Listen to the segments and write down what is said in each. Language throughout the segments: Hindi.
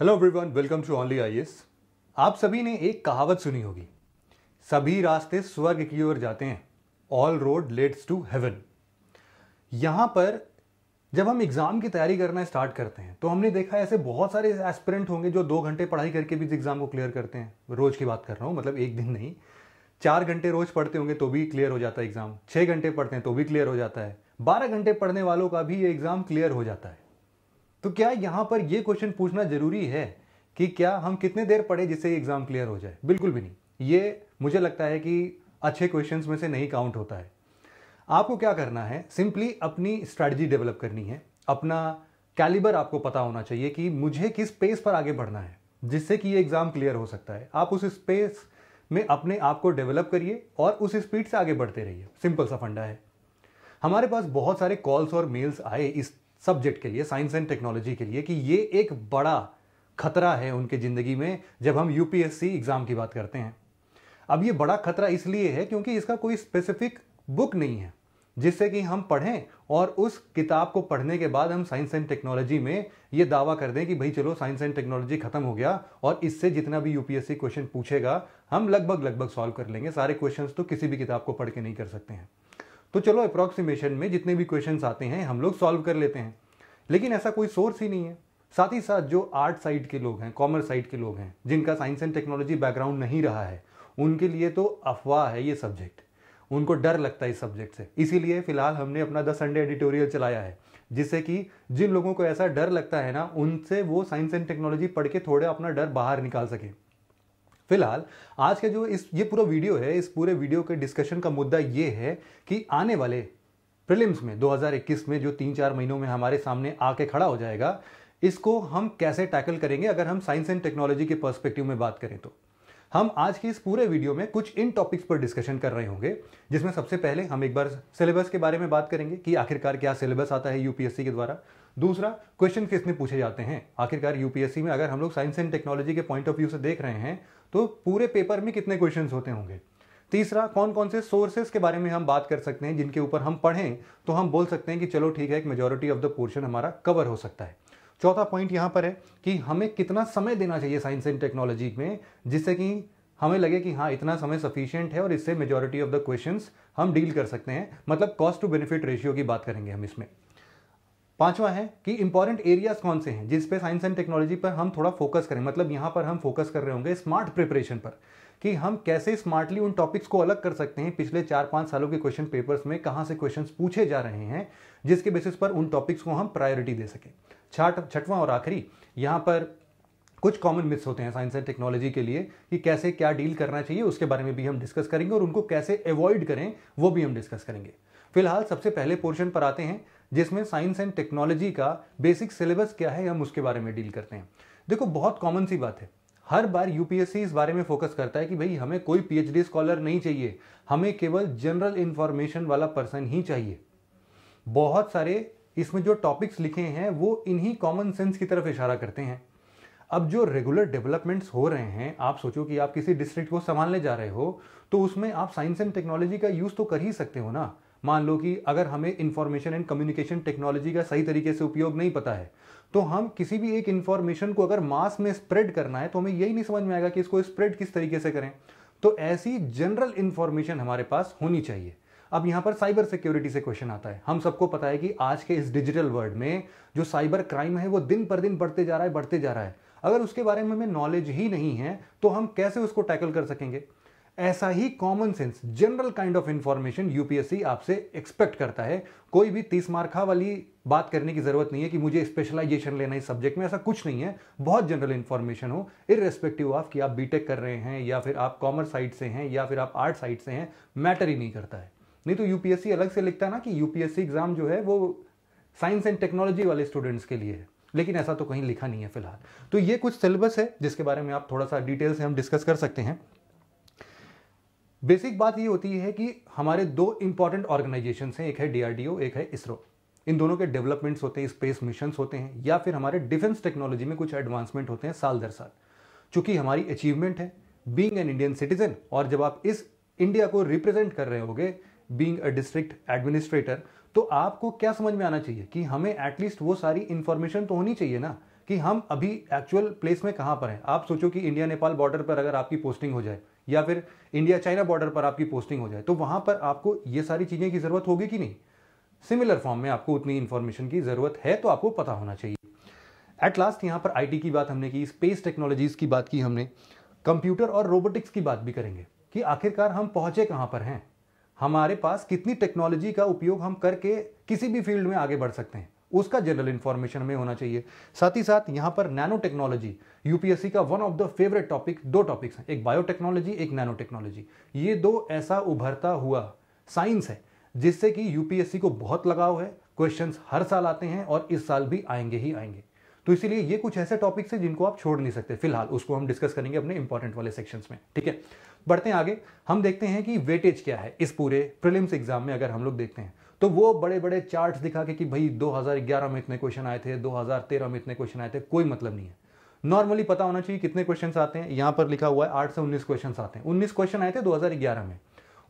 hello everyone welcome to only I आप सभी ने एक कहावत सुनी होगी सभी रास्ते स्वर्ग की ओर जाते हैं all road lets to heaven यहाँ पर जब हम एग्ज़ाम की तैयारी करना स्टार्ट करते हैं तो हमने देखा ऐसे बहुत सारे एस्पिरेंट होंगे जो दो घंटे पढ़ाई करके भी एग्ज़ाम को क्लियर करते हैं रोज़ की बात कर रहा हूँ मतलब एक दिन नहीं चार घंटे रोज़ पढ़ते होंगे तो भी क्लियर हो जाता है एग्ज़ाम छः घंटे पढ़ते हैं तो भी क्लियर हो जाता है बारह घंटे पढ़ने वालों का भी ये एग्ज़ाम क्लियर हो जाता है तो क्या यहां पर यह क्वेश्चन पूछना जरूरी है कि क्या हम कितने देर पढ़े जिससे एग्जाम क्लियर हो जाए बिल्कुल भी नहीं ये मुझे लगता है कि अच्छे क्वेश्चन में से नहीं काउंट होता है आपको क्या करना है सिंपली अपनी स्ट्रैटेजी डेवलप करनी है अपना कैलिबर आपको पता होना चाहिए कि मुझे किस पेस पर आगे बढ़ना है जिससे कि ये एग्ज़ाम क्लियर हो सकता है आप उस स्पेस में अपने आप को डेवलप करिए और उस स्पीड से आगे बढ़ते रहिए सिंपल सा फंडा है हमारे पास बहुत सारे कॉल्स और मेल्स आए इस सब्जेक्ट के लिए साइंस एंड टेक्नोलॉजी के लिए कि ये एक बड़ा खतरा है उनके ज़िंदगी में जब हम यूपीएससी एग्ज़ाम की बात करते हैं अब ये बड़ा खतरा इसलिए है क्योंकि इसका कोई स्पेसिफिक बुक नहीं है जिससे कि हम पढ़ें और उस किताब को पढ़ने के बाद हम साइंस एंड टेक्नोलॉजी में ये दावा कर दें कि भाई चलो साइंस एंड टेक्नोलॉजी खत्म हो गया और इससे जितना भी यूपीएससी क्वेश्चन पूछेगा हम लगभग लगभग सॉल्व कर लेंगे सारे क्वेश्चंस तो किसी भी किताब को पढ़ के नहीं कर सकते हैं तो चलो अप्रॉक्सीमेशन में जितने भी क्वेश्चन आते हैं हम लोग सॉल्व कर लेते हैं लेकिन ऐसा कोई सोर्स ही नहीं है साथ ही साथ जो आर्ट साइड के लोग हैं कॉमर्स साइड के लोग हैं जिनका साइंस एंड टेक्नोलॉजी बैकग्राउंड नहीं रहा है उनके लिए तो अफवाह है ये सब्जेक्ट उनको डर लगता है इस सब्जेक्ट से इसीलिए फिलहाल हमने अपना द संडे एडिटोरियल चलाया है जिससे कि जिन लोगों को ऐसा डर लगता है ना उनसे वो साइंस एंड टेक्नोलॉजी पढ़ के थोड़ा अपना डर बाहर निकाल सकें फिलहाल आज का जो इस ये पूरा वीडियो है इस पूरे वीडियो के डिस्कशन का मुद्दा ये है कि आने वाले प्रिलिम्स में 2021 में जो तीन चार महीनों में हमारे सामने आके खड़ा हो जाएगा इसको हम कैसे टैकल करेंगे अगर हम साइंस एंड टेक्नोलॉजी के पर्सपेक्टिव में बात करें तो हम आज के इस पूरे वीडियो में कुछ इन टॉपिक्स पर डिस्कशन कर रहे होंगे जिसमें सबसे पहले हम एक बार सिलेबस के बारे में बात करेंगे कि आखिरकार क्या सिलेबस आता है यूपीएससी के द्वारा दूसरा क्वेश्चन किसने पूछे जाते हैं आखिरकार यूपीएससी में अगर हम लोग साइंस एंड टेक्नोलॉजी के पॉइंट ऑफ व्यू से देख रहे हैं तो पूरे पेपर में कितने क्वेश्चन होते होंगे तीसरा कौन कौन से सोर्सेज के बारे में हम बात कर सकते हैं जिनके ऊपर हम पढ़ें तो हम बोल सकते हैं कि चलो ठीक है एक मेजोरिटी ऑफ द पोर्शन हमारा कवर हो सकता है चौथा पॉइंट यहाँ पर है कि हमें कितना समय देना चाहिए साइंस एंड टेक्नोलॉजी में जिससे कि हमें लगे कि हाँ इतना समय सफिशियंट है और इससे मेजोरिटी ऑफ द क्वेश्चंस हम डील कर सकते हैं मतलब कॉस्ट टू बेनिफिट रेशियो की बात करेंगे हम इसमें पांचवा है कि इंपॉर्टेंट एरियाज कौन से हैं जिस पे साइंस एंड टेक्नोलॉजी पर हम थोड़ा फोकस करें मतलब यहां पर हम फोकस कर रहे होंगे स्मार्ट प्रिपरेशन पर कि हम कैसे स्मार्टली उन टॉपिक्स को अलग कर सकते हैं पिछले चार पांच सालों के क्वेश्चन पेपर्स में कहां से क्वेश्चन पूछे जा रहे हैं जिसके बेसिस पर उन टॉपिक्स को हम प्रायोरिटी दे सकें छठ छठवां और आखिरी यहां पर कुछ कॉमन मिथ्स होते हैं साइंस एंड टेक्नोलॉजी के लिए कि कैसे क्या डील करना चाहिए उसके बारे में भी हम डिस्कस करेंगे और उनको कैसे अवॉइड करें वो भी हम डिस्कस करेंगे फिलहाल सबसे पहले पोर्शन पर आते हैं जिसमें साइंस एंड टेक्नोलॉजी का बेसिक सिलेबस क्या है हम उसके बारे में डील करते हैं देखो बहुत कॉमन सी बात है हर बार यूपीएससी इस बारे में फोकस करता है कि भाई हमें कोई पीएचडी स्कॉलर नहीं चाहिए हमें केवल जनरल इंफॉर्मेशन वाला पर्सन ही चाहिए बहुत सारे इसमें जो टॉपिक्स लिखे हैं वो इन्हीं कॉमन सेंस की तरफ इशारा करते हैं अब जो रेगुलर डेवलपमेंट्स हो रहे हैं आप सोचो कि आप किसी डिस्ट्रिक्ट को संभालने जा रहे हो तो उसमें आप साइंस एंड टेक्नोलॉजी का यूज़ तो कर ही सकते हो ना मान लो कि अगर हमें इंफॉर्मेशन एंड कम्युनिकेशन टेक्नोलॉजी का सही तरीके से उपयोग नहीं पता है तो हम किसी भी एक इंफॉर्मेशन को अगर मास में स्प्रेड करना है तो हमें यही नहीं समझ में आएगा कि इसको स्प्रेड किस तरीके से करें तो ऐसी जनरल इन्फॉर्मेशन हमारे पास होनी चाहिए अब यहां पर साइबर सिक्योरिटी से क्वेश्चन आता है हम सबको पता है कि आज के इस डिजिटल वर्ल्ड में जो साइबर क्राइम है वो दिन पर दिन बढ़ते जा रहा है बढ़ते जा रहा है अगर उसके बारे में हमें नॉलेज ही नहीं है तो हम कैसे उसको टैकल कर सकेंगे ऐसा ही common sense general kind of information UPSC आपसे एक्सपेक्ट करता है कोई भी तीस मार्खा वाली बात करने की जरूरत नहीं है कि मुझे स्पेशलाइजेशन लेना इस सब्जेक्ट में ऐसा कुछ नहीं है बहुत जनरल इंफॉर्मेशन हो इरेस्पेक्टिव ऑफ कि आप बीटेक कर रहे हैं या फिर आप कॉमर्स साइड से हैं या फिर आप आर्ट साइड से हैं मैटर ही नहीं करता है नहीं तो यूपीएससी अलग से लिखता ना कि यूपीएससी एग्जाम जो है वो साइंस एंड टेक्नोलॉजी वाले स्टूडेंट्स के लिए है लेकिन ऐसा तो कहीं लिखा नहीं है फिलहाल तो ये कुछ सिलेबस है जिसके बारे में आप थोड़ा सा डिटेल से हम डिस्कस कर सकते हैं बेसिक बात ये होती है कि हमारे दो इंपॉर्टेंट ऑर्गेनाइजेशन हैं एक है डीआरडीओ एक है इसरो इन दोनों के डेवलपमेंट्स होते हैं स्पेस मिशन होते हैं या फिर हमारे डिफेंस टेक्नोलॉजी में कुछ एडवांसमेंट होते हैं साल दर साल चूंकि हमारी अचीवमेंट है बींग एन इंडियन सिटीजन और जब आप इस इंडिया को रिप्रेजेंट कर रहे होगे बींग अ डिस्ट्रिक्ट एडमिनिस्ट्रेटर तो आपको क्या समझ में आना चाहिए कि हमें एटलीस्ट वो सारी इन्फॉर्मेशन तो होनी चाहिए ना कि हम अभी एक्चुअल प्लेस में कहाँ पर हैं आप सोचो कि इंडिया नेपाल बॉर्डर पर अगर आपकी पोस्टिंग हो जाए या फिर इंडिया चाइना बॉर्डर पर आपकी पोस्टिंग हो जाए तो वहां पर आपको ये सारी चीज़ें की ज़रूरत होगी कि नहीं सिमिलर फॉर्म में आपको उतनी इन्फॉर्मेशन की ज़रूरत है तो आपको पता होना चाहिए एट लास्ट यहाँ पर आईटी की बात हमने की स्पेस टेक्नोलॉजीज़ की बात की हमने कंप्यूटर और रोबोटिक्स की बात भी करेंगे कि आखिरकार हम पहुंचे कहाँ पर हैं हमारे पास कितनी टेक्नोलॉजी का उपयोग हम करके किसी भी फील्ड में आगे बढ़ सकते हैं उसका जनरल इंफॉर्मेशन में होना चाहिए साथ ही साथ यहां पर नैनो टेक्नोलॉजी यूपीएससी का one of the favourite topic दो टॉपिक्स हैं एक बायोटेक्नोलॉजी एक नैनो टेक्नोलॉजी ये दो ऐसा उभरता हुआ साइंस है जिससे कि यूपीएससी को बहुत लगाव है क्वेश्चन हर साल आते हैं और इस साल भी आएंगे ही आएंगे तो इसीलिए ये कुछ ऐसे टॉपिक्स हैं जिनको आप छोड़ नहीं सकते फिलहाल उसको हम डिस्कस करेंगे अपने इंपॉर्टेंट वाले सेक्शंस में ठीक है बढ़ते हैं आगे हम देखते हैं कि वेटेज क्या है इस पूरे प्रिलिम्स एग्जाम में अगर हम लोग देखते हैं तो वो बड़े बड़े चार्ट दिखा के कि भाई 2011 में इतने क्वेश्चन आए थे 2013 में इतने क्वेश्चन आए थे कोई मतलब नहीं है नॉर्मली पता होना चाहिए कितने क्वेश्चन आते हैं यहाँ पर लिखा हुआ है आठ से उन्नीस क्वेश्चन आते हैं उन्नीस क्वेश्चन आए थे दो में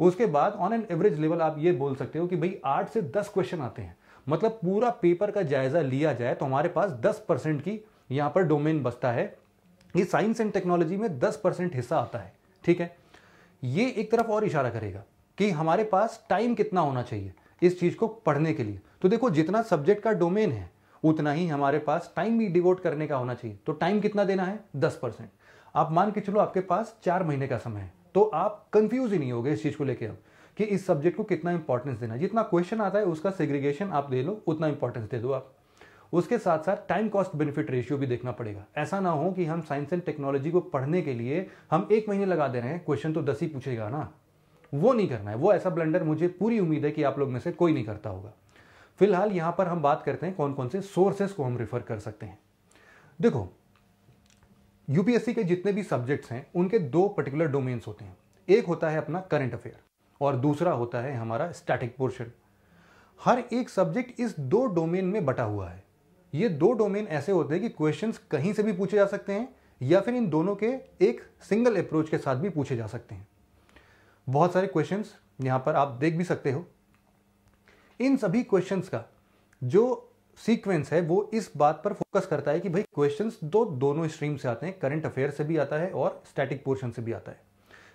उसके बाद ऑन एन एवरेज लेवल आप ये बोल सकते हो कि भाई आठ से दस क्वेश्चन आते हैं मतलब पूरा पेपर का जायजा लिया जाए तो हमारे पास दस परसेंट की यहाँ पर डोमेन बसता है ये साइंस एंड टेक्नोलॉजी में दस परसेंट हिस्सा आता है ठीक है ये एक तरफ और इशारा करेगा कि हमारे पास टाइम कितना होना चाहिए इस चीज़ को पढ़ने के लिए तो देखो जितना सब्जेक्ट का डोमेन है उतना ही हमारे पास टाइम भी डिवोट करने का होना चाहिए तो टाइम कितना देना है दस परसेंट आप मान के चलो आपके पास चार महीने का समय है तो आप कंफ्यूज ही नहीं होगे इस चीज़ को लेकर अब कि इस सब्जेक्ट को कितना इंपॉर्टेंस देना जितना क्वेश्चन आता है उसका सेग्रीगेशन आप दे लो उतना इंपॉर्टेंस दे दो आप उसके साथ साथ टाइम कॉस्ट बेनिफिट रेशियो भी देखना पड़ेगा ऐसा ना हो कि हम साइंस एंड टेक्नोलॉजी को पढ़ने के लिए हम एक महीने लगा दे रहे हैं क्वेश्चन तो दस ही पूछेगा ना वो नहीं करना है वो ऐसा ब्लंडर मुझे पूरी उम्मीद है कि आप लोग में से कोई नहीं करता होगा फिलहाल यहां पर हम बात करते हैं कौन कौन से सोर्सेस को हम रिफर कर सकते हैं देखो यूपीएससी के जितने भी सब्जेक्ट्स हैं उनके दो पर्टिकुलर डोमेन्स होते हैं एक होता है अपना करंट अफेयर और दूसरा होता है हमारा स्टैटिक पोर्शन हर एक सब्जेक्ट इस दो डोमेन में बटा हुआ है ये दो डोमेन ऐसे होते हैं कि क्वेश्चंस कहीं से भी पूछे जा सकते हैं या फिर इन दोनों के एक सिंगल अप्रोच के साथ भी पूछे जा सकते हैं बहुत सारे क्वेश्चन यहाँ पर आप देख भी सकते हो इन सभी क्वेश्चन का जो सीक्वेंस है वो इस बात पर फोकस करता है कि भाई क्वेश्चंस दो तो दोनों स्ट्रीम से आते हैं करंट अफेयर से भी आता है और स्टैटिक पोर्शन से भी आता है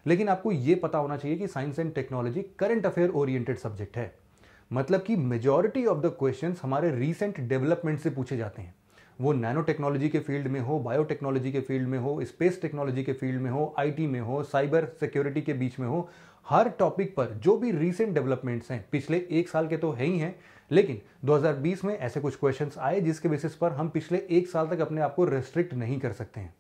लेकिन आपको ये पता होना चाहिए कि science and technology current affair oriented subject है मतलब कि मेजॉरिटी ऑफ द क्वेश्चंस हमारे रीसेंट डेवलपमेंट से पूछे जाते हैं वो नैनो टेक्नोलॉजी के फील्ड में हो बायोटेक्नोलॉजी के फील्ड में हो स्पेस टेक्नोलॉजी के फील्ड में हो आईटी में हो साइबर सिक्योरिटी के बीच में हो हर टॉपिक पर जो भी रीसेंट डेवलपमेंट्स हैं पिछले एक साल के तो है ही हैं लेकिन 2020 में ऐसे कुछ क्वेश्चंस आए जिसके बेसिस पर हम पिछले एक साल तक अपने आप को रेस्ट्रिक्ट नहीं कर सकते हैं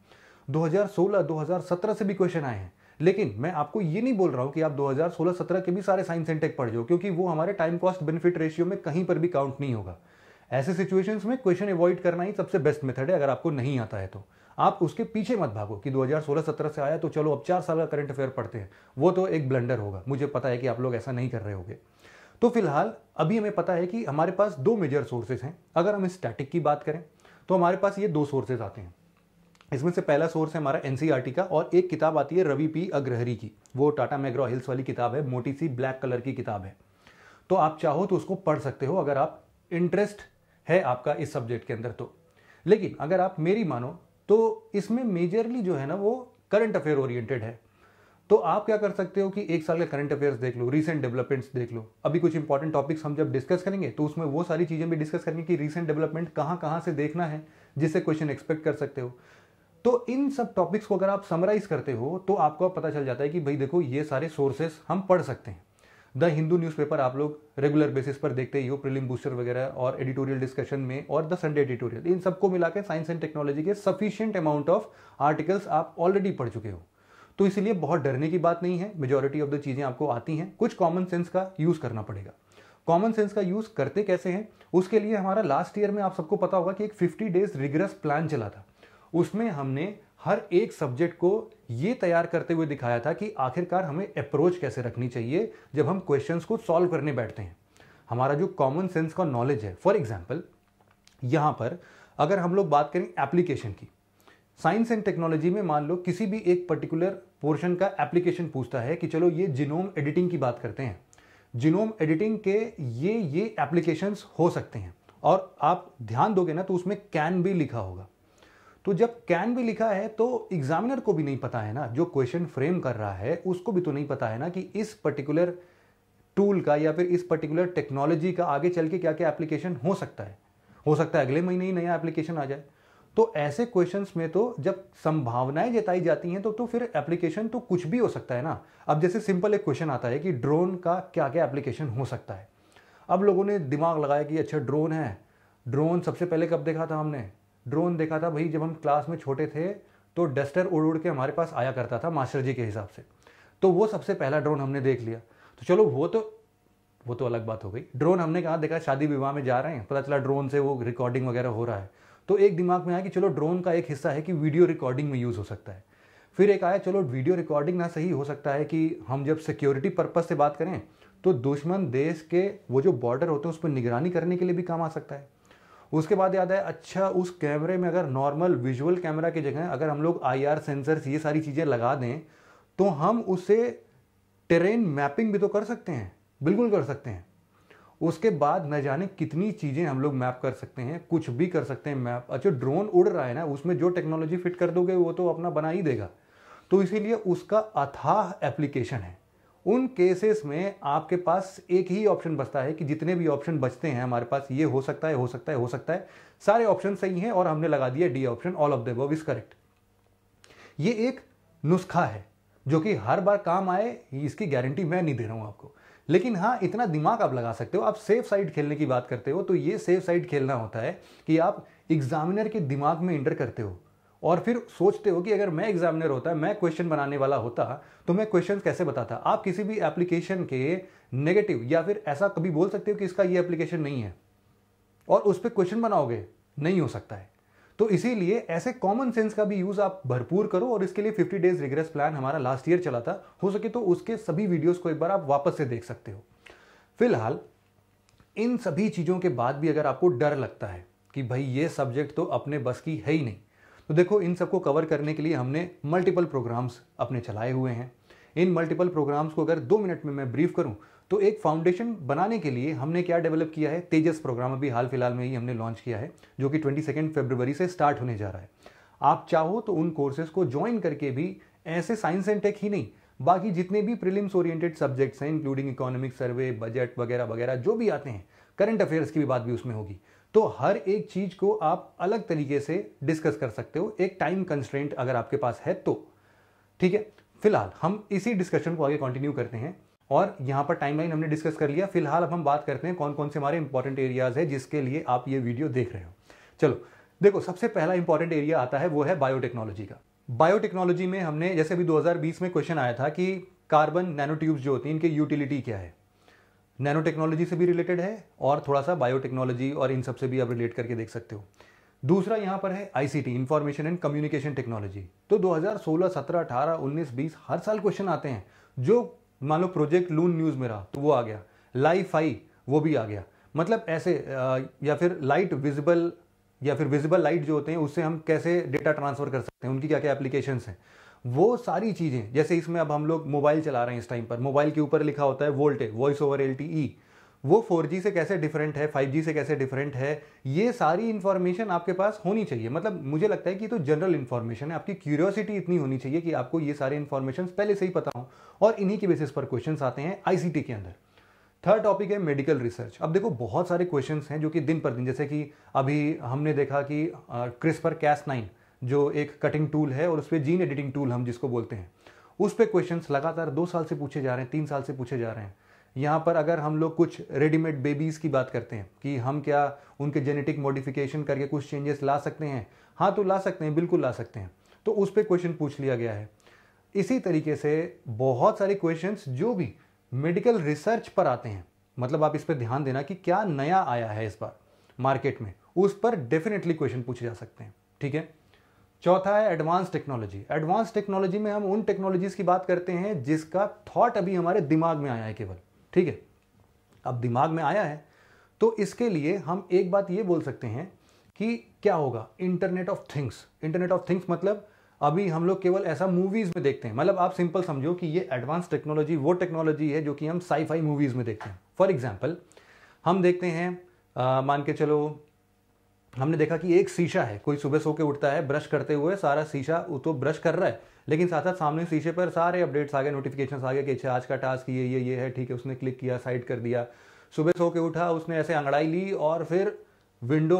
2016, 2017 से भी क्वेश्चन आए हैं लेकिन मैं आपको ये नहीं बोल रहा हूँ कि आप 2016-17 के भी सारे साइंस एंड टेक पढ़ जाओ क्योंकि वो हमारे टाइम कॉस्ट बेनिफिट रेशियो में कहीं पर भी काउंट नहीं होगा ऐसे सिचुएशंस में क्वेश्चन अवॉइड करना ही सबसे बेस्ट मेथड है अगर आपको नहीं आता है तो आप उसके पीछे मत भागो कि 2016-17 से आया तो चलो अब चार साल का करंट अफेयर पढ़ते हैं वो तो एक ब्लंडर होगा मुझे पता है कि आप लोग ऐसा नहीं कर रहे होगे तो फिलहाल अभी हमें पता है कि हमारे पास दो मेजर सोर्सेज हैं अगर हम स्टैटिक की बात करें तो हमारे पास ये दो सोर्सेज आते हैं इसमें से पहला सोर्स है हमारा एनसीईआरटी e का और एक किताब आती है रवि पी अग्रहरी की वो टाटा मैग्रा हिल्स वाली किताब है मोटी सी ब्लैक कलर की किताब है तो आप चाहो तो उसको पढ़ सकते हो अगर आप इंटरेस्ट है आपका इस सब्जेक्ट के अंदर तो लेकिन अगर आप मेरी मानो तो इसमें मेजरली जो है ना वो करंट अफेयर ओरिएंटेड है तो आप क्या कर सकते हो कि एक साल का करंट अफेयर्स देख लो रीसेंट डेवलपमेंट्स देख लो अभी कुछ इंपॉर्टेंट टॉपिक्स हम जब डिस्कस करेंगे तो उसमें वो सारी चीज़ें भी डिस्कस करेंगे कि रीसेंट डेवलपमेंट कहाँ कहाँ से देखना है जिससे क्वेश्चन एक्सपेक्ट कर सकते हो तो इन सब टॉपिक्स को अगर आप समराइज करते हो तो आपको पता चल जाता है कि भाई देखो ये सारे सोर्सेस हम पढ़ सकते हैं द हिंदू न्यूज़पेपर आप लोग रेगुलर बेसिस पर देखते ही हो प्रीलिम बूस्टर वगैरह और एडिटोरियल डिस्कशन में और द संडे एडिटोरियल इन सबको मिला के साइंस एंड टेक्नोलॉजी के सफिशियंट अमाउंट ऑफ आर्टिकल्स आप ऑलरेडी पढ़ चुके हो तो इसलिए बहुत डरने की बात नहीं है मेजोरिटी ऑफ द चीज़ें आपको आती हैं कुछ कॉमन सेंस का यूज़ करना पड़ेगा कॉमन सेंस का यूज़ करते कैसे हैं उसके लिए हमारा लास्ट ईयर में आप सबको पता होगा कि एक फिफ्टी डेज रिग्रेस प्लान चला था उसमें हमने हर एक सब्जेक्ट को ये तैयार करते हुए दिखाया था कि आखिरकार हमें अप्रोच कैसे रखनी चाहिए जब हम क्वेश्चंस को सॉल्व करने बैठते हैं हमारा जो कॉमन सेंस का नॉलेज है फॉर एग्जाम्पल यहाँ पर अगर हम लोग बात करें एप्लीकेशन की साइंस एंड टेक्नोलॉजी में मान लो किसी भी एक पर्टिकुलर पोर्शन का एप्लीकेशन पूछता है कि चलो ये जिनोम एडिटिंग की बात करते हैं जिनोम एडिटिंग के ये ये एप्लीकेशंस हो सकते हैं और आप ध्यान दोगे ना तो उसमें कैन भी लिखा होगा तो जब कैन भी लिखा है तो एग्जामिनर को भी नहीं पता है ना जो क्वेश्चन फ्रेम कर रहा है उसको भी तो नहीं पता है ना कि इस पर्टिकुलर टूल का या फिर इस पर्टिकुलर टेक्नोलॉजी का आगे चल के क्या क्या एप्लीकेशन हो सकता है हो सकता है अगले महीने ही नया एप्लीकेशन आ जाए तो ऐसे क्वेश्चंस में तो जब संभावनाएं जताई जाती हैं तो तो फिर एप्लीकेशन तो कुछ भी हो सकता है ना अब जैसे सिंपल एक क्वेश्चन आता है कि ड्रोन का क्या क्या एप्लीकेशन हो सकता है अब लोगों ने दिमाग लगाया कि अच्छा ड्रोन है ड्रोन सबसे पहले कब देखा था हमने ड्रोन देखा था भाई जब हम क्लास में छोटे थे तो डस्टर उड़ उड़ के हमारे पास आया करता था मास्टर जी के हिसाब से तो वो सबसे पहला ड्रोन हमने देख लिया तो चलो वो तो वो तो अलग बात हो गई ड्रोन हमने कहा देखा शादी विवाह में जा रहे हैं पता चला ड्रोन से वो रिकॉर्डिंग वगैरह हो रहा है तो एक दिमाग में आया कि चलो ड्रोन का एक हिस्सा है कि वीडियो रिकॉर्डिंग में यूज़ हो सकता है फिर एक आया चलो वीडियो रिकॉर्डिंग ना सही हो सकता है कि हम जब सिक्योरिटी पर्पज़ से बात करें तो दुश्मन देश के वो जो बॉर्डर होते हैं उस पर निगरानी करने के लिए भी काम आ सकता है उसके बाद याद है अच्छा उस कैमरे में अगर नॉर्मल विजुअल कैमरा की जगह अगर हम लोग आई आर सेंसर्स ये सारी चीज़ें लगा दें तो हम उसे टेरेन मैपिंग भी तो कर सकते हैं बिल्कुल कर सकते हैं उसके बाद न जाने कितनी चीज़ें हम लोग मैप कर सकते हैं कुछ भी कर सकते हैं मैप अच्छा ड्रोन उड़ रहा है ना उसमें जो टेक्नोलॉजी फिट कर दोगे वो तो अपना बना ही देगा तो इसीलिए उसका अथाह एप्लीकेशन है उन केसेस में आपके पास एक ही ऑप्शन बचता है कि जितने भी ऑप्शन बचते हैं हमारे पास ये हो सकता है हो सकता है हो सकता है सारे ऑप्शन सही हैं और हमने लगा दिया D option all of the above is correct ये एक नुस्खा है जो कि हर बार काम आए इसकी गारंटी मैं नहीं दे रहा हूं आपको लेकिन हाँ इतना दिमाग आप लगा सकते हो आप सेफ साइड खेलने की बात करते हो तो ये सेफ साइड खेलना होता है कि आप एग्जामिनर के दिमाग में इंटर करते हो और फिर सोचते हो कि अगर मैं एग्जामिनर होता मैं क्वेश्चन बनाने वाला होता तो मैं क्वेश्चन कैसे बताता आप किसी भी एप्लीकेशन के नेगेटिव या फिर ऐसा कभी बोल सकते हो कि इसका ये एप्लीकेशन नहीं है और उस पर क्वेश्चन बनाओगे नहीं हो सकता है तो इसीलिए ऐसे कॉमन सेंस का भी यूज आप भरपूर करो और इसके लिए 50 डेज रिग्रेस प्लान हमारा लास्ट ईयर चला था हो सके तो उसके सभी वीडियोस को एक बार आप वापस से देख सकते हो फिलहाल इन सभी चीज़ों के बाद भी अगर आपको डर लगता है कि भाई ये सब्जेक्ट तो अपने बस की है ही नहीं तो देखो इन सबको कवर करने के लिए हमने मल्टीपल प्रोग्राम्स अपने चलाए हुए हैं इन मल्टीपल प्रोग्राम्स को अगर दो मिनट में मैं ब्रीफ करूं तो एक फाउंडेशन बनाने के लिए हमने क्या डेवलप किया है तेजस प्रोग्राम अभी हाल फिलहाल में ही हमने लॉन्च किया है जो कि ट्वेंटी सेकेंड फेब्रवरी से स्टार्ट होने जा रहा है आप चाहो तो उन कोर्सेज को ज्वाइन करके भी ऐसे साइंस एंड टेक ही नहीं बाकी जितने भी प्रिलिम्स ओरिएंटेड सब्जेक्ट्स हैं इंक्लूडिंग इकोनॉमिक सर्वे बजट वगैरह वगैरह जो भी आते हैं करंट अफेयर्स की भी बात भी उसमें होगी तो हर एक चीज को आप अलग तरीके से डिस्कस कर सकते हो एक टाइम कंस्ट्रेंट अगर आपके पास है तो ठीक है फिलहाल हम इसी डिस्कशन को आगे कंटिन्यू करते हैं और यहां पर टाइमलाइन हमने डिस्कस कर लिया फिलहाल अब हम बात करते हैं कौन कौन से हमारे इंपॉर्टेंट एरियाज है जिसके लिए आप ये वीडियो देख रहे हो चलो देखो सबसे पहला इंपॉर्टेंट एरिया आता है वो है बायोटेक्नोलॉजी का बायोटेक्नोलॉजी में हमने जैसे भी 2020 में क्वेश्चन आया था कि कार्बन नैनो ट्यूब्स जो होती हैं इनकी यूटिलिटी क्या है नैनो टेक्नोलॉजी से भी रिलेटेड है और थोड़ा सा बायोटेक्नोलॉजी और इन सब से भी आप रिलेट करके देख सकते हो दूसरा यहाँ पर है ICT information and communication technology तो 2016 17 18 19 20 हर साल क्वेश्चन आते हैं जो मान लो प्रोजेक्ट लून न्यूज़ में रहा तो वो आ गया लाइफ आई वो भी आ गया मतलब ऐसे या फिर लाइट विजिबल या फिर विजिबल लाइट जो होते हैं उससे हम कैसे डेटा ट्रांसफर कर सकते हैं उनकी क्या क्या एप्लीकेशन हैं वो सारी चीज़ें जैसे इसमें अब हम लोग मोबाइल चला रहे हैं इस टाइम पर मोबाइल के ऊपर लिखा होता है वोल्टे वॉइस ओवर एल वो फोर से कैसे डिफरेंट है फाइव से कैसे डिफरेंट है ये सारी इन्फॉर्मेशन आपके पास होनी चाहिए मतलब मुझे लगता है कि तो जनरल इन्फॉर्मेशन है आपकी क्यूरियोसिटी इतनी होनी चाहिए कि आपको ये सारे इन्फॉर्मेशन पहले से ही पता हो और इन्हीं के बेसिस पर क्वेश्चन आते हैं आईसीटी के अंदर थर्ड टॉपिक है मेडिकल रिसर्च अब देखो बहुत सारे क्वेश्चन हैं जो कि दिन पर दिन जैसे कि अभी हमने देखा कि क्रिस्पर कैस नाइन जो एक कटिंग टूल है और उस पर जीन एडिटिंग टूल हम जिसको बोलते हैं उस पर क्वेश्चन लगातार दो साल से पूछे जा रहे हैं तीन साल से पूछे जा रहे हैं यहाँ पर अगर हम लोग कुछ रेडीमेड बेबीज़ की बात करते हैं कि हम क्या उनके जेनेटिक मॉडिफिकेशन करके कुछ चेंजेस ला सकते हैं हाँ तो ला सकते हैं बिल्कुल ला सकते हैं तो उस पर क्वेश्चन पूछ लिया गया है इसी तरीके से बहुत सारे क्वेश्चन जो भी मेडिकल रिसर्च पर आते हैं मतलब आप इस पर ध्यान देना कि क्या नया आया है इस बार मार्केट में उस पर डेफिनेटली क्वेश्चन पूछे जा सकते हैं ठीक है चौथा है एडवांस टेक्नोलॉजी एडवांस टेक्नोलॉजी में हम उन टेक्नोलॉजीज़ की बात करते हैं जिसका थॉट अभी हमारे दिमाग में आया है केवल ठीक है अब दिमाग में आया है तो इसके लिए हम एक बात ये बोल सकते हैं कि क्या होगा internet of things internet of things मतलब अभी हम लोग केवल ऐसा मूवीज़ में देखते हैं मतलब आप सिंपल समझो कि ये एडवांस टेक्नोलॉजी वो टेक्नोलॉजी है जो कि हम साईफाई मूवीज़ में देखते हैं फॉर एग्जाम्पल हम देखते हैं आ, मान के चलो हमने देखा कि एक शीशा है कोई सुबह सो के उठता है ब्रश करते हुए सारा शीशा वो तो ब्रश कर रहा है लेकिन साथ साथ सामने शीशे पर सारे अपडेट्स आ गए नोटिफिकेशन आ गए कि अच्छा आज का टास्क ये ये ये है ठीक है उसने क्लिक किया साइड कर दिया सुबह सो के उठा उसने ऐसे अंगड़ाई ली और फिर विंडो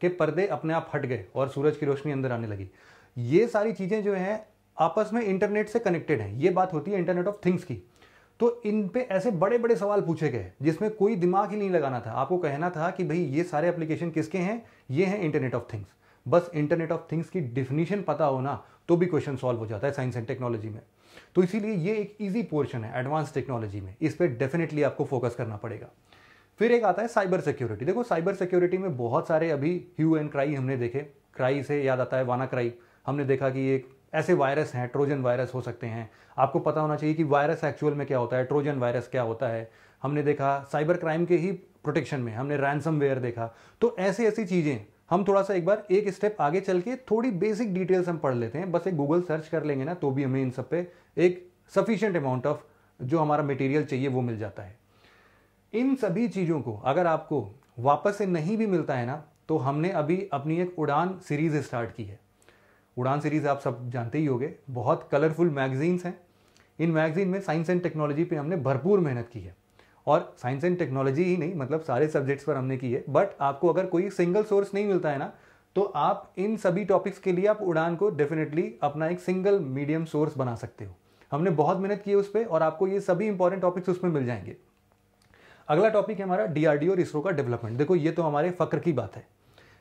के पर्दे अपने आप फट गए और सूरज की रोशनी अंदर आने लगी ये सारी चीज़ें जो हैं आपस में इंटरनेट से कनेक्टेड हैं ये बात होती है इंटरनेट ऑफ थिंग्स की तो इन पे ऐसे बड़े बड़े सवाल पूछे गए जिसमें कोई दिमाग ही नहीं लगाना था आपको कहना था कि भाई ये सारे एप्लीकेशन किसके हैं ये हैं इंटरनेट ऑफ थिंग्स बस इंटरनेट ऑफ थिंग्स की डिफिनीशन पता हो ना तो भी क्वेश्चन सॉल्व हो जाता है साइंस एंड टेक्नोलॉजी में तो इसीलिए ये एक ईजी पोर्शन है एडवांस टेक्नोलॉजी में इस पर डेफिनेटली आपको फोकस करना पड़ेगा फिर एक आता है साइबर सिक्योरिटी देखो साइबर सिक्योरिटी में बहुत सारे अभी ह्यू एंड क्राई हमने देखे क्राई से याद आता है वाना क्राई हमने देखा कि एक ऐसे वायरस हैं ट्रोजन वायरस हो सकते हैं आपको पता होना चाहिए कि वायरस एक्चुअल में क्या होता है ट्रोजन वायरस क्या होता है हमने देखा साइबर क्राइम के ही प्रोटेक्शन में हमने रैनसम वेयर देखा तो ऐसी ऐसी चीज़ें हम थोड़ा सा एक बार एक स्टेप आगे चल के थोड़ी बेसिक डिटेल्स हम पढ़ लेते हैं बस एक गूगल सर्च कर लेंगे ना तो भी हमें इन सब पे एक सफिशियंट अमाउंट ऑफ जो हमारा मटेरियल चाहिए वो मिल जाता है इन सभी चीज़ों को अगर आपको वापस से नहीं भी मिलता है ना तो हमने अभी अपनी एक उड़ान सीरीज स्टार्ट की है उड़ान सीरीज़ आप सब जानते ही होंगे बहुत कलरफुल मैगजीन्स हैं इन मैगजीन में साइंस एंड टेक्नोलॉजी पे हमने भरपूर मेहनत की है और साइंस एंड टेक्नोलॉजी ही नहीं मतलब सारे सब्जेक्ट्स पर हमने की है बट आपको अगर कोई सिंगल सोर्स नहीं मिलता है ना तो आप इन सभी टॉपिक्स के लिए आप उड़ान को डेफिनेटली अपना एक सिंगल मीडियम सोर्स बना सकते हो हमने बहुत मेहनत की है उस पर और आपको ये सभी इंपॉर्टेंट टॉपिक्स उसमें मिल जाएंगे अगला टॉपिक है हमारा डीआरडीओ और इसरो का डेवलपमेंट देखो ये तो हमारे फक्र की बात है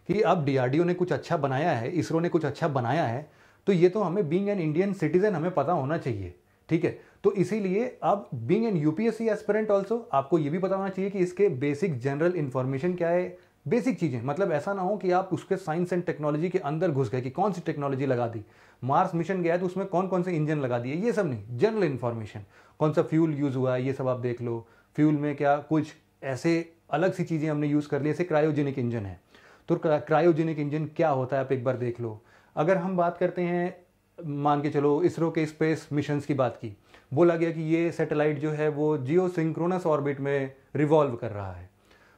कि अब डीआरडीओ ने कुछ अच्छा बनाया है इसरो ने कुछ अच्छा बनाया है तो ये तो हमें बींग एन इंडियन सिटीजन हमें पता होना चाहिए ठीक है तो इसीलिए अब being an UPSC aspirant also आपको ये भी पता होना चाहिए कि इसके बेसिक जनरल इन्फॉर्मेशन क्या है बेसिक चीज़ें मतलब ऐसा ना हो कि आप उसके साइंस एंड टेक्नोलॉजी के अंदर घुस गए कि कौन सी टेक्नोलॉजी लगा दी मार्स मिशन गया तो उसमें कौन कौन से इंजन लगा दिए ये सब नहीं जनरल इन्फॉर्मेशन कौन सा फ्यूल यूज़ हुआ है ये सब आप देख लो फ्यूल में क्या कुछ ऐसे अलग सी चीज़ें हमने यूज़ कर ली ऐसे क्रायोजेनिक इंजन है तो क्रायोजेनिक इंजन क्या होता है आप एक बार देख लो अगर हम बात करते हैं मान के चलो इसरो के स्पेस मिशन की बात की बोला गया कि ये सैटेलाइट जो है वो जियो सिंक्रोनस ऑर्बिट में रिवॉल्व कर रहा है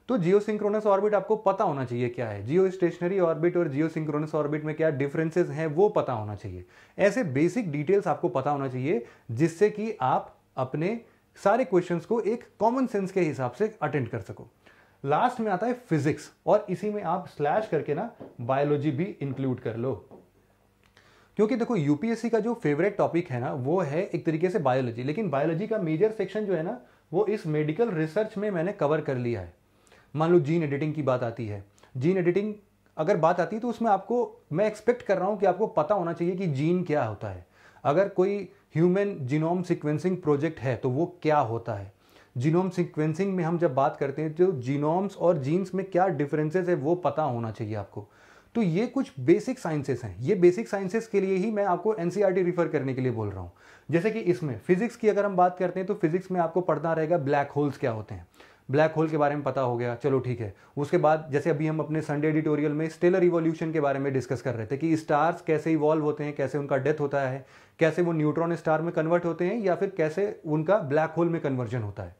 तो जियो सिंक्रोनस ऑर्बिट आपको पता होना चाहिए क्या है जियो स्टेशनरी ऑर्बिट और जियो सिंक्रोनस ऑर्बिट में क्या डिफरेंसेस हैं वो पता होना चाहिए ऐसे बेसिक डिटेल्स आपको पता होना चाहिए जिससे कि आप अपने सारे क्वेश्चंस को एक कॉमन सेंस के हिसाब से अटेंड कर सको लास्ट में आता है फिजिक्स और इसी में आप स्लैश करके ना बायोलॉजी भी इंक्लूड कर लो क्योंकि देखो यूपीएससी का जो फेवरेट टॉपिक है ना वो है एक तरीके से बायोलॉजी लेकिन बायोलॉजी का मेजर सेक्शन जो है ना वो इस मेडिकल रिसर्च में मैंने कवर कर लिया है मान लो जीन एडिटिंग की बात आती है जीन एडिटिंग अगर बात आती है तो उसमें आपको मैं एक्सपेक्ट कर रहा हूँ कि आपको पता होना चाहिए कि जीन क्या होता है अगर कोई ह्यूमन जीनोम सिक्वेंसिंग प्रोजेक्ट है तो वो क्या होता है जीनोम सिक्वेंसिंग में हम जब बात करते हैं तो जीनोम्स और जीन्स में क्या डिफरेंसेस है वो पता होना चाहिए आपको तो ये कुछ बेसिक साइंसेस हैं ये बेसिक साइंसेस के लिए ही मैं आपको एन रिफर e करने के लिए बोल रहा हूँ जैसे कि इसमें फिजिक्स की अगर हम बात करते हैं तो फिजिक्स में आपको पढ़ना रहेगा ब्लैक होल्स क्या होते हैं ब्लैक होल के बारे में पता हो गया चलो ठीक है उसके बाद जैसे अभी हम अपने संडे एडिटोरियल में स्टेलर इवोल्यूशन के बारे में डिस्कस कर रहे थे कि स्टार्स कैसे इवॉल्व होते हैं कैसे उनका डेथ होता है कैसे वो न्यूट्रॉन स्टार में कन्वर्ट होते हैं या फिर कैसे उनका ब्लैक होल में कन्वर्जन होता है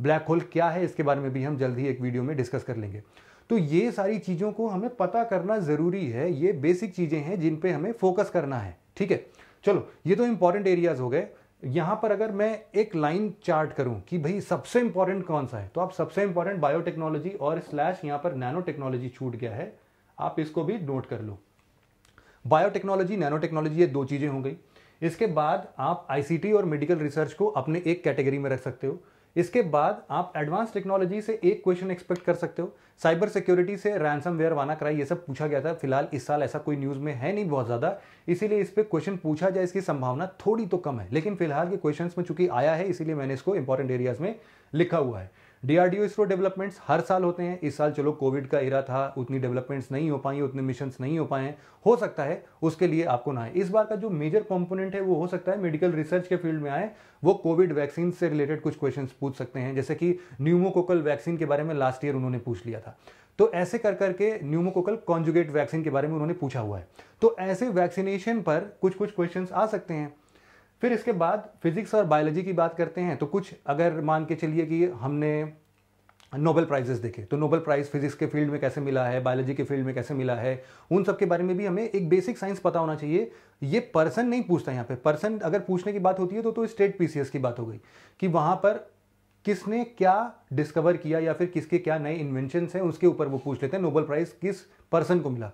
ब्लैक होल क्या है इसके बारे में भी हम जल्द ही एक वीडियो में डिस्कस कर लेंगे तो ये सारी चीज़ों को हमें पता करना ज़रूरी है ये बेसिक चीज़ें हैं जिन पे हमें फोकस करना है ठीक है चलो ये तो इंपॉर्टेंट एरियाज हो गए यहाँ पर अगर मैं एक लाइन चार्ट करूँ कि भाई सबसे इंपॉर्टेंट कौन सा है तो आप सबसे इंपॉर्टेंट बायोटेक्नोलॉजी और स्लैश यहाँ पर नैनो टेक्नोलॉजी छूट गया है आप इसको भी नोट कर लो बायोटेक्नोलॉजी नैनो टेक्नोलॉजी ये दो चीज़ें हो गई इसके बाद आप आईसीटी और मेडिकल रिसर्च को अपने एक कैटेगरी में रख सकते हो इसके बाद आप एडवांस टेक्नोलॉजी से एक क्वेश्चन एक्सपेक्ट कर सकते हो साइबर सिक्योरिटी से रैनसम वेयर वाना कराई ये सब पूछा गया था फिलहाल इस साल ऐसा कोई न्यूज़ में है नहीं बहुत ज़्यादा इसीलिए इस पर क्वेश्चन पूछा जाए इसकी संभावना थोड़ी तो कम है लेकिन फिलहाल के क्वेश्चन में चूंकि आया है इसीलिए मैंने इसको इंपॉर्टेंट एरियाज में लिखा हुआ है डीआरडीओ इसरो डेवलपमेंट्स हर साल होते हैं इस साल चलो कोविड का इरा था उतनी डेवलपमेंट्स नहीं हो पाई उतने मिशन नहीं हो पाए हो सकता है उसके लिए आपको ना है इस बार का जो मेजर कॉम्पोनेंट है वो हो सकता है मेडिकल रिसर्च के फील्ड में आए वो कोविड वैक्सीन से रिलेटेड कुछ क्वेश्चन पूछ सकते हैं जैसे कि न्यूमोकोकल वैक्सीन के बारे में लास्ट ईयर उन्होंने पूछ लिया था तो ऐसे कर करके न्यूमोकोकल कॉन्जुगेट वैक्सीन के बारे में उन्होंने पूछा हुआ है तो ऐसे वैक्सीनेशन पर कुछ कुछ क्वेश्चन आ सकते हैं फिर इसके बाद फिजिक्स और बायोलॉजी की बात करते हैं तो कुछ अगर मान के चलिए कि हमने नोबेल प्राइजेस देखे तो नोबेल प्राइज़ फिजिक्स के फील्ड में कैसे मिला है बायोलॉजी के फील्ड में कैसे मिला है उन सब के बारे में भी हमें एक बेसिक साइंस पता होना चाहिए ये पर्सन नहीं पूछता यहाँ पे पर्सन अगर पूछने की बात होती है तो तो स्टेट पीसीएस की बात हो गई कि वहाँ पर किसने क्या डिस्कवर किया या फिर किसके क्या नए इन्वेंशन हैं उसके ऊपर वो पूछ लेते हैं नोबल प्राइज़ किस पर्सन को मिला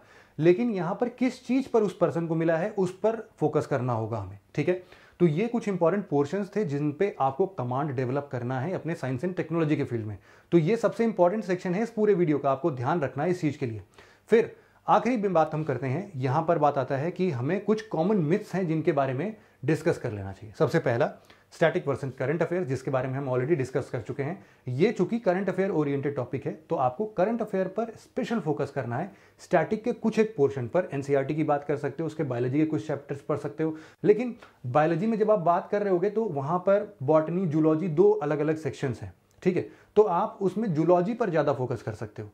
लेकिन यहाँ पर किस चीज़ पर उस पर्सन को मिला है उस पर फोकस करना होगा हमें ठीक है तो ये कुछ इंपॉर्टेंट पोर्शन थे जिन पे आपको कमांड डेवलप करना है अपने साइंस एंड टेक्नोलॉजी के फील्ड में तो ये सबसे इंपॉर्टेंट सेक्शन है इस पूरे वीडियो का आपको ध्यान रखना है इस चीज़ के लिए फिर आखिरी में बात हम करते हैं यहां पर बात आता है कि हमें कुछ कॉमन मिथ्स हैं जिनके बारे में डिस्कस कर लेना चाहिए सबसे पहला स्टैटिक वर्सन करंट अफेयर जिसके बारे में हम ऑलरेडी डिस्कस कर चुके हैं ये चूंकि करंट अफेयर ओरिएंटेड टॉपिक है तो आपको करंट अफेयर पर स्पेशल फोकस करना है स्टैटिक के कुछ एक पोर्शन पर एनसीईआरटी e की बात कर सकते हो उसके बायोलॉजी के कुछ चैप्टर्स पढ़ सकते हो लेकिन बायोलॉजी में जब आप बात कर रहे होगे तो वहाँ पर बॉटनी जूलॉजी दो अलग अलग सेक्शंस हैं ठीक है तो आप उसमें जूलॉजी पर ज़्यादा फोकस कर सकते हो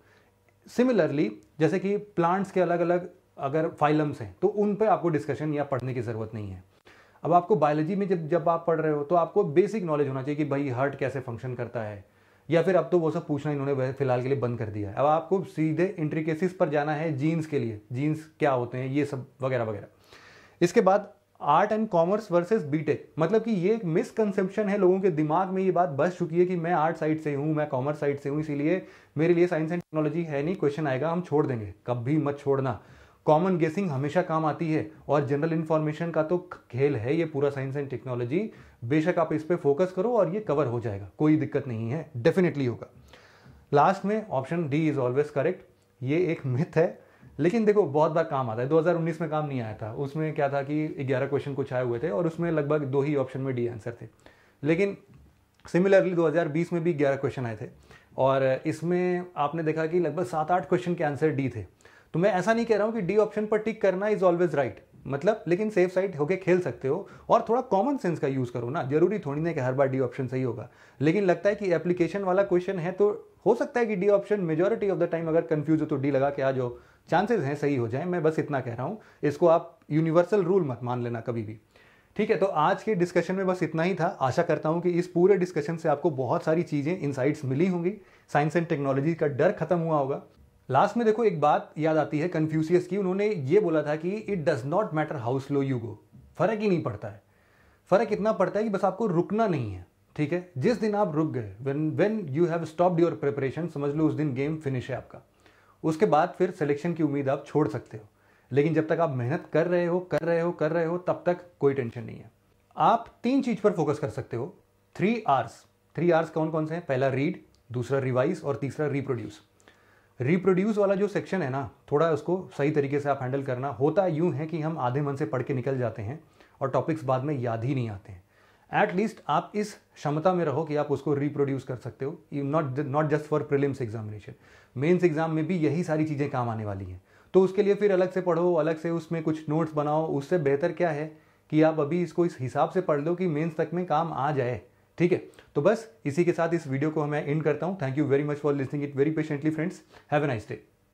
सिमिलरली जैसे कि प्लांट्स के अलग अलग अगर फाइलम्स हैं तो उन पर आपको डिस्कशन या पढ़ने की ज़रूरत नहीं है अब आपको बायोलॉजी में जब जब आप पढ़ रहे हो तो आपको बेसिक नॉलेज होना चाहिए कि भाई हार्ट कैसे फंक्शन करता है या फिर अब तो वो सब पूछना इन्होंने फिलहाल के लिए बंद कर दिया है अब आपको सीधे इंट्रीकेसिस पर जाना है जीन्स के लिए जीन्स क्या होते हैं ये सब वगैरह वगैरह इसके बाद art and commerce versus BTech मतलब कि ये एक मिसकनसेप्शन है लोगों के दिमाग में ये बात बस चुकी है कि मैं आर्ट साइड से हूँ मैं कॉमर्स साइड से हूँ इसीलिए मेरे लिए साइंस एंड टेक्नोलॉजी है नहीं क्वेश्चन आएगा हम छोड़ देंगे कभी मत छोड़ना कॉमन गेसिंग हमेशा काम आती है और जनरल इन्फॉर्मेशन का तो खेल है ये पूरा साइंस एंड टेक्नोलॉजी बेशक आप इस पर फोकस करो और ये कवर हो जाएगा कोई दिक्कत नहीं है डेफिनेटली होगा लास्ट में option D is always correct ये एक मिथ है लेकिन देखो बहुत बार काम आता है 2019 में काम नहीं आया था उसमें क्या था कि 11 क्वेश्चन कुछ आए हुए थे और उसमें लगभग दो ही ऑप्शन में डी आंसर थे लेकिन सिमिलरली 2020 में भी 11 क्वेश्चन आए थे और इसमें आपने देखा कि लगभग सात आठ क्वेश्चन के आंसर डी थे तो मैं ऐसा नहीं कह रहा हूँ कि डी ऑप्शन पर टिक करना इज ऑलवेज राइट मतलब लेकिन सेफ साइड होके खेल सकते हो और थोड़ा कॉमन सेंस का यूज़ करो ना जरूरी थोड़ी ना कि हर बार डी ऑप्शन सही होगा लेकिन लगता है कि एप्लीकेशन वाला क्वेश्चन है तो हो सकता है कि D option majority of the time अगर कन्फ्यूज हो तो डी लगा के आ जाओ चांसेस हैं सही हो जाए मैं बस इतना कह रहा हूँ इसको आप यूनिवर्सल रूल मत मान लेना कभी भी ठीक है तो आज के डिस्कशन में बस इतना ही था आशा करता हूँ कि इस पूरे डिस्कशन से आपको बहुत सारी चीज़ें इंसाइट्स मिली होंगी साइंस एंड टेक्नोलॉजी का डर खत्म हुआ होगा लास्ट में देखो एक बात याद आती है कन्फ्यूसियस की उन्होंने ये बोला था कि it does not matter how slow you go फर्क ही नहीं पड़ता है फर्क इतना पड़ता है कि बस आपको रुकना नहीं है ठीक है जिस दिन आप रुक गए when when you have stopped your preparation समझ लो उस दिन गेम फिनिश है आपका उसके बाद फिर सिलेक्शन की उम्मीद आप छोड़ सकते हो लेकिन जब तक आप मेहनत कर रहे हो कर रहे हो कर रहे हो तब तक कोई टेंशन नहीं है आप तीन चीज पर फोकस कर सकते हो थ्री आर्स थ्री आर्स कौन कौन से हैं पहला रीड दूसरा रिवाइज और तीसरा रिप्रोड्यूस रिप्रोड्यूस वाला जो सेक्शन है ना थोड़ा उसको सही तरीके से आप हैंडल करना होता यूँ है कि हम आधे मन से पढ़ के निकल जाते हैं और टॉपिक्स बाद में याद ही नहीं आते हैं एटलीस्ट आप इस क्षमता में रहो कि आप उसको रिप्रोड्यूस कर सकते हो you not not just for prelims examination mains exam में भी यही सारी चीज़ें काम आने वाली हैं तो उसके लिए फिर अलग से पढ़ो अलग से उसमें कुछ नोट्स बनाओ उससे बेहतर क्या है कि आप अभी इसको इस हिसाब से पढ़ लो कि मेंस तक में काम आ जाए ठीक है तो बस इसी के साथ इस वीडियो को मैं एंड करता हूँ thank you very much for listening it very patiently friends have a nice day